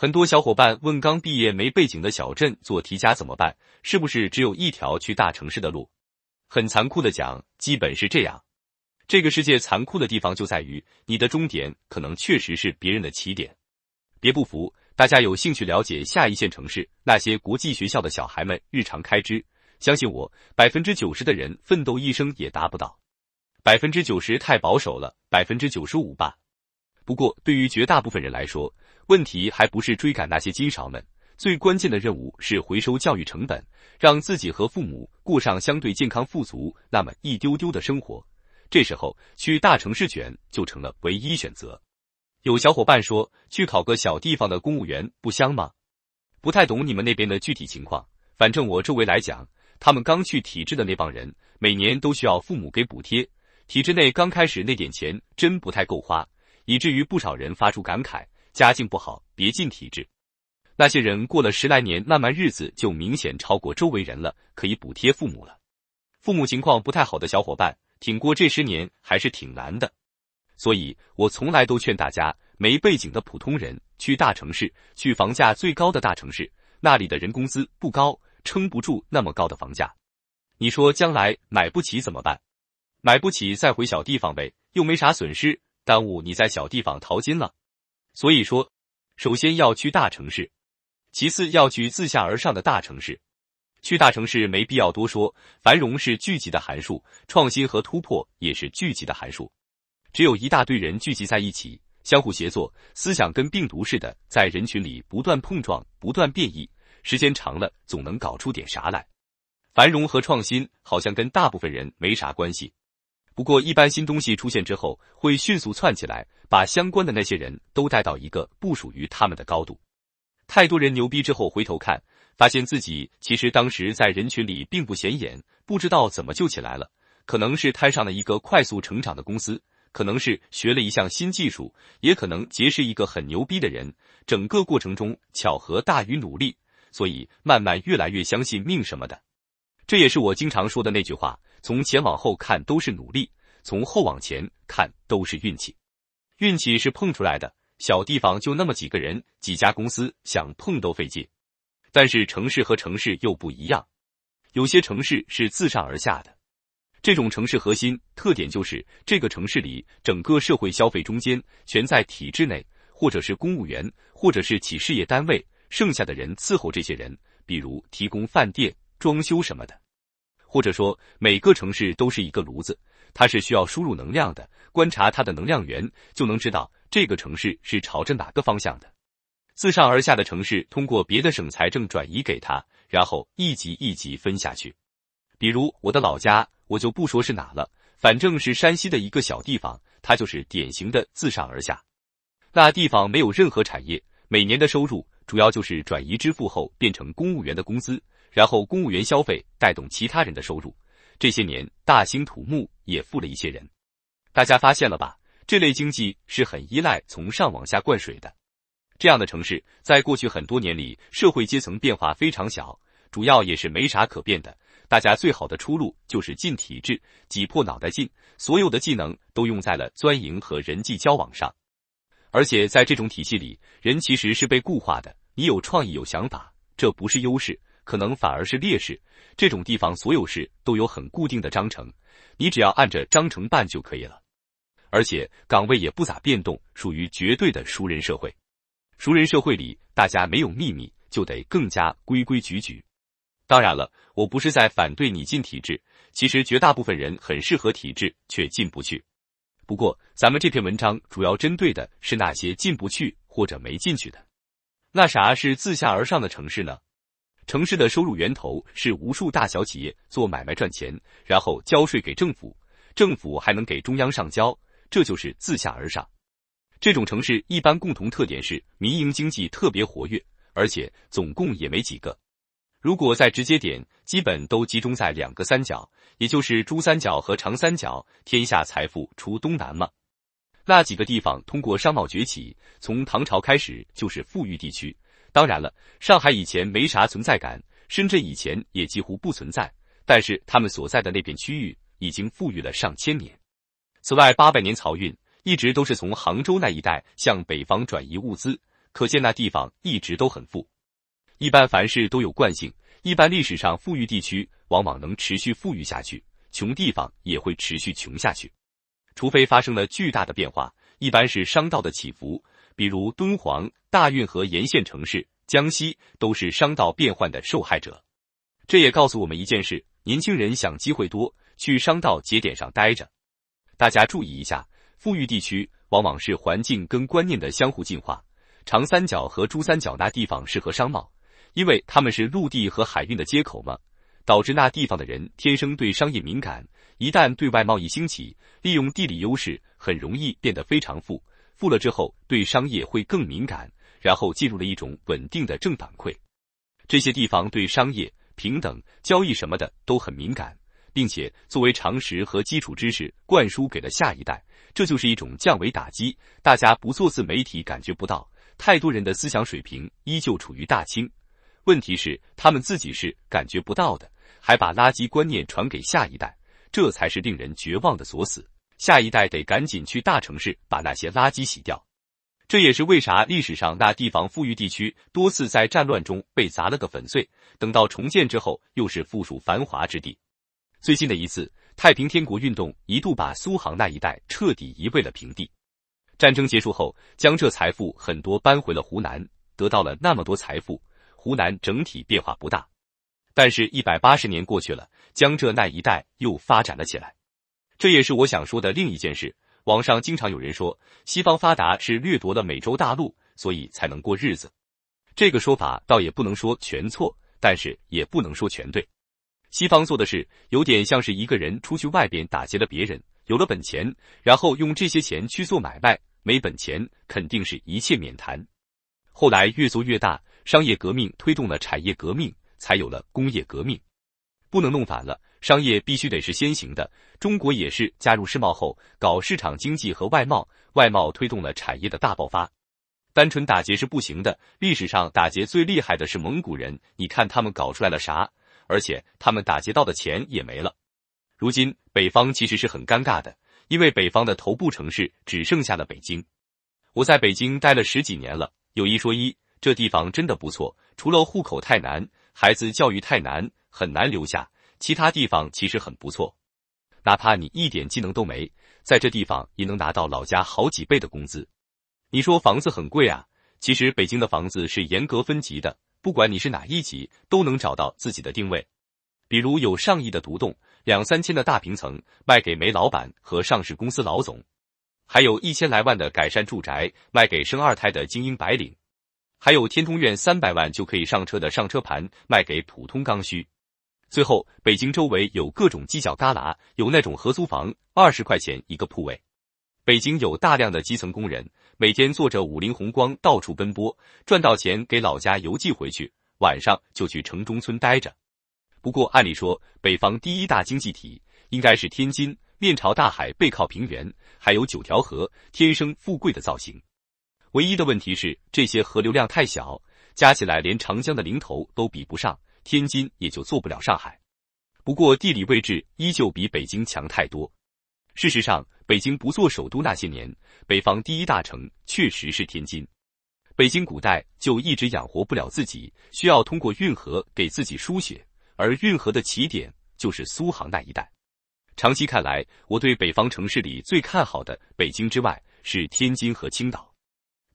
很多小伙伴问，刚毕业没背景的小镇做题家怎么办？是不是只有一条去大城市的路？很残酷的讲，基本是这样。这个世界残酷的地方就在于，你的终点可能确实是别人的起点。别不服，大家有兴趣了解下一线城市那些国际学校的小孩们日常开支。相信我，百分之九十的人奋斗一生也达不到。百分之九十太保守了，百分之九十五吧。不过对于绝大部分人来说，问题还不是追赶那些金勺们，最关键的任务是回收教育成本，让自己和父母过上相对健康富足那么一丢丢的生活。这时候去大城市卷就成了唯一选择。有小伙伴说，去考个小地方的公务员不香吗？不太懂你们那边的具体情况，反正我周围来讲，他们刚去体制的那帮人，每年都需要父母给补贴，体制内刚开始那点钱真不太够花，以至于不少人发出感慨。家境不好，别进体制。那些人过了十来年，慢慢日子就明显超过周围人了，可以补贴父母了。父母情况不太好的小伙伴，挺过这十年还是挺难的。所以我从来都劝大家，没背景的普通人去大城市，去房价最高的大城市，那里的人工资不高，撑不住那么高的房价。你说将来买不起怎么办？买不起再回小地方呗，又没啥损失，耽误你在小地方淘金了。所以说，首先要去大城市，其次要去自下而上的大城市。去大城市没必要多说，繁荣是聚集的函数，创新和突破也是聚集的函数。只有一大堆人聚集在一起，相互协作，思想跟病毒似的在人群里不断碰撞、不断变异，时间长了总能搞出点啥来。繁荣和创新好像跟大部分人没啥关系。不过，一般新东西出现之后，会迅速窜起来，把相关的那些人都带到一个不属于他们的高度。太多人牛逼之后，回头看，发现自己其实当时在人群里并不显眼，不知道怎么就起来了。可能是摊上了一个快速成长的公司，可能是学了一项新技术，也可能结识一个很牛逼的人。整个过程中，巧合大于努力，所以慢慢越来越相信命什么的。这也是我经常说的那句话。从前往后看都是努力，从后往前看都是运气。运气是碰出来的，小地方就那么几个人，几家公司想碰都费劲。但是城市和城市又不一样，有些城市是自上而下的，这种城市核心特点就是这个城市里整个社会消费中间全在体制内，或者是公务员，或者是企事业单位，剩下的人伺候这些人，比如提供饭店、装修什么的。或者说，每个城市都是一个炉子，它是需要输入能量的。观察它的能量源，就能知道这个城市是朝着哪个方向的。自上而下的城市，通过别的省财政转移给它，然后一级一级分下去。比如我的老家，我就不说是哪了，反正是山西的一个小地方，它就是典型的自上而下。那地方没有任何产业，每年的收入主要就是转移支付后变成公务员的工资。然后公务员消费带动其他人的收入，这些年大兴土木也富了一些人。大家发现了吧？这类经济是很依赖从上往下灌水的。这样的城市，在过去很多年里，社会阶层变化非常小，主要也是没啥可变的。大家最好的出路就是进体制，挤破脑袋进，所有的技能都用在了钻营和人际交往上。而且在这种体系里，人其实是被固化的。你有创意有想法，这不是优势。可能反而是劣势。这种地方所有事都有很固定的章程，你只要按着章程办就可以了。而且岗位也不咋变动，属于绝对的熟人社会。熟人社会里，大家没有秘密，就得更加规规矩矩。当然了，我不是在反对你进体制，其实绝大部分人很适合体制却进不去。不过咱们这篇文章主要针对的是那些进不去或者没进去的。那啥是自下而上的城市呢？城市的收入源头是无数大小企业做买卖赚钱，然后交税给政府，政府还能给中央上交，这就是自下而上。这种城市一般共同特点是民营经济特别活跃，而且总共也没几个。如果再直接点，基本都集中在两个三角，也就是珠三角和长三角。天下财富出东南嘛，那几个地方通过商贸崛起，从唐朝开始就是富裕地区。当然了，上海以前没啥存在感，深圳以前也几乎不存在，但是他们所在的那片区域已经富裕了上千年。此外，八百年漕运一直都是从杭州那一带向北方转移物资，可见那地方一直都很富。一般凡事都有惯性，一般历史上富裕地区往往能持续富裕下去，穷地方也会持续穷下去，除非发生了巨大的变化，一般是商道的起伏。比如敦煌、大运河沿线城市、江西都是商道变换的受害者。这也告诉我们一件事：年轻人想机会多，去商道节点上待着。大家注意一下，富裕地区往往是环境跟观念的相互进化。长三角和珠三角那地方适合商贸，因为他们是陆地和海运的接口嘛，导致那地方的人天生对商业敏感。一旦对外贸易兴起，利用地理优势，很容易变得非常富。富了之后，对商业会更敏感，然后进入了一种稳定的正反馈。这些地方对商业、平等、交易什么的都很敏感，并且作为常识和基础知识灌输给了下一代。这就是一种降维打击，大家不做自媒体感觉不到。太多人的思想水平依旧处于大清，问题是他们自己是感觉不到的，还把垃圾观念传给下一代，这才是令人绝望的锁死。下一代得赶紧去大城市把那些垃圾洗掉，这也是为啥历史上那地方富裕地区多次在战乱中被砸了个粉碎，等到重建之后又是富庶繁华之地。最近的一次太平天国运动一度把苏杭那一带彻底夷为了平地，战争结束后，江浙财富很多搬回了湖南，得到了那么多财富，湖南整体变化不大，但是，一百八十年过去了，江浙那一带又发展了起来。这也是我想说的另一件事。网上经常有人说，西方发达是掠夺了美洲大陆，所以才能过日子。这个说法倒也不能说全错，但是也不能说全对。西方做的事有点像是一个人出去外边打劫了别人，有了本钱，然后用这些钱去做买卖。没本钱，肯定是一切免谈。后来越做越大，商业革命推动了产业革命，才有了工业革命。不能弄反了。商业必须得是先行的。中国也是加入世贸后搞市场经济和外贸，外贸推动了产业的大爆发。单纯打劫是不行的。历史上打劫最厉害的是蒙古人，你看他们搞出来了啥？而且他们打劫到的钱也没了。如今北方其实是很尴尬的，因为北方的头部城市只剩下了北京。我在北京待了十几年了，有一说一，这地方真的不错，除了户口太难，孩子教育太难，很难留下。其他地方其实很不错，哪怕你一点技能都没，在这地方也能拿到老家好几倍的工资。你说房子很贵啊？其实北京的房子是严格分级的，不管你是哪一级，都能找到自己的定位。比如有上亿的独栋，两三千的大平层，卖给煤老板和上市公司老总；还有一千来万的改善住宅，卖给生二胎的精英白领；还有天通苑三百万就可以上车的上车盘，卖给普通刚需。最后，北京周围有各种犄角旮旯，有那种合租房，二十块钱一个铺位。北京有大量的基层工人，每天坐着五菱宏光到处奔波，赚到钱给老家邮寄回去，晚上就去城中村待着。不过，按理说，北方第一大经济体应该是天津，面朝大海，背靠平原，还有九条河，天生富贵的造型。唯一的问题是，这些河流量太小，加起来连长江的零头都比不上。天津也就做不了上海，不过地理位置依旧比北京强太多。事实上，北京不做首都那些年，北方第一大城确实是天津。北京古代就一直养活不了自己，需要通过运河给自己输血，而运河的起点就是苏杭那一带。长期看来，我对北方城市里最看好的，北京之外是天津和青岛。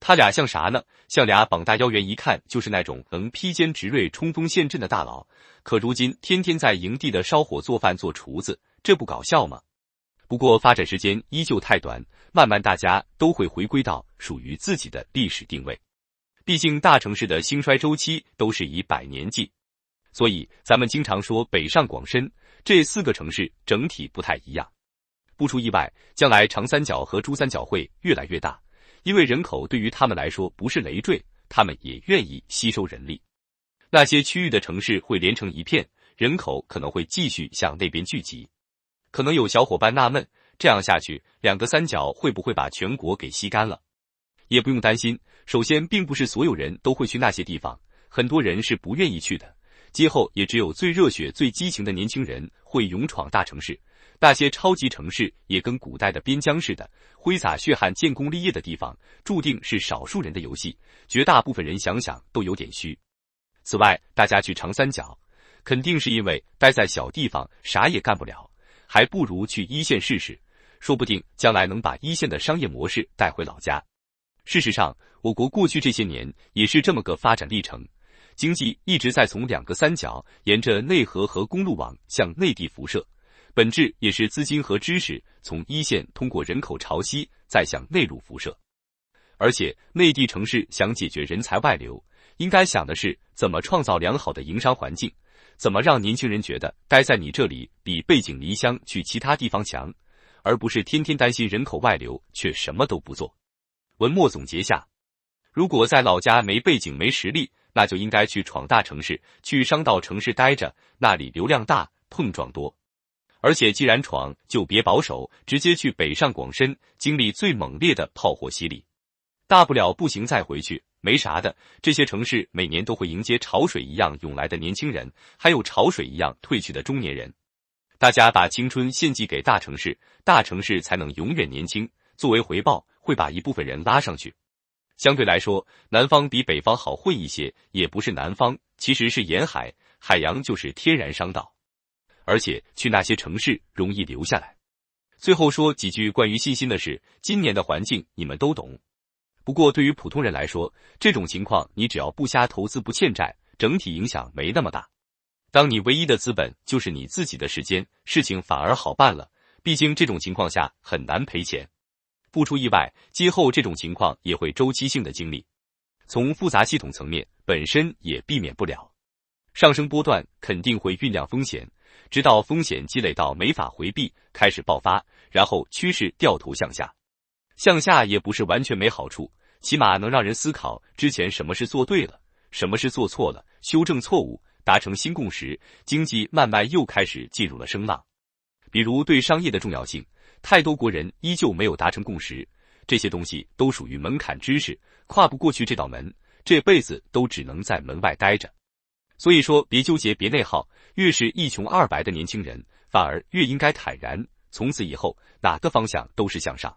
他俩像啥呢？像俩膀大腰圆，一看就是那种能披肩执锐、冲锋陷阵的大佬。可如今天天在营地的烧火做饭做厨子，这不搞笑吗？不过发展时间依旧太短，慢慢大家都会回归到属于自己的历史定位。毕竟大城市的兴衰周期都是以百年计，所以咱们经常说北上广深这四个城市整体不太一样。不出意外，将来长三角和珠三角会越来越大。因为人口对于他们来说不是累赘，他们也愿意吸收人力。那些区域的城市会连成一片，人口可能会继续向那边聚集。可能有小伙伴纳闷，这样下去，两个三角会不会把全国给吸干了？也不用担心，首先并不是所有人都会去那些地方，很多人是不愿意去的。今后也只有最热血、最激情的年轻人会勇闯大城市。那些超级城市也跟古代的边疆似的，挥洒血汗建功立业的地方，注定是少数人的游戏，绝大部分人想想都有点虚。此外，大家去长三角，肯定是因为待在小地方啥也干不了，还不如去一线试试，说不定将来能把一线的商业模式带回老家。事实上，我国过去这些年也是这么个发展历程，经济一直在从两个三角沿着内河和公路网向内地辐射。本质也是资金和知识从一线通过人口潮汐再向内陆辐射，而且内地城市想解决人才外流，应该想的是怎么创造良好的营商环境，怎么让年轻人觉得待在你这里比背井离乡去其他地方强，而不是天天担心人口外流却什么都不做。文末总结下：如果在老家没背景没实力，那就应该去闯大城市，去商道城市待着，那里流量大，碰撞多。而且，既然闯，就别保守，直接去北上广深，经历最猛烈的炮火洗礼。大不了不行再回去，没啥的。这些城市每年都会迎接潮水一样涌来的年轻人，还有潮水一样退去的中年人。大家把青春献祭给大城市，大城市才能永远年轻。作为回报，会把一部分人拉上去。相对来说，南方比北方好混一些，也不是南方，其实是沿海，海洋就是天然商道。而且去那些城市容易留下来。最后说几句关于信心的事：今年的环境你们都懂。不过对于普通人来说，这种情况你只要不瞎投资、不欠债，整体影响没那么大。当你唯一的资本就是你自己的时间，事情反而好办了。毕竟这种情况下很难赔钱。不出意外，今后这种情况也会周期性的经历。从复杂系统层面本身也避免不了，上升波段肯定会酝酿风险。直到风险积累到没法回避，开始爆发，然后趋势掉头向下。向下也不是完全没好处，起码能让人思考之前什么事做对了，什么事做错了，修正错误，达成新共识，经济慢慢又开始进入了声浪。比如对商业的重要性，太多国人依旧没有达成共识。这些东西都属于门槛知识，跨不过去这道门，这辈子都只能在门外待着。所以说，别纠结，别内耗。越是一穷二白的年轻人，反而越应该坦然。从此以后，哪个方向都是向上。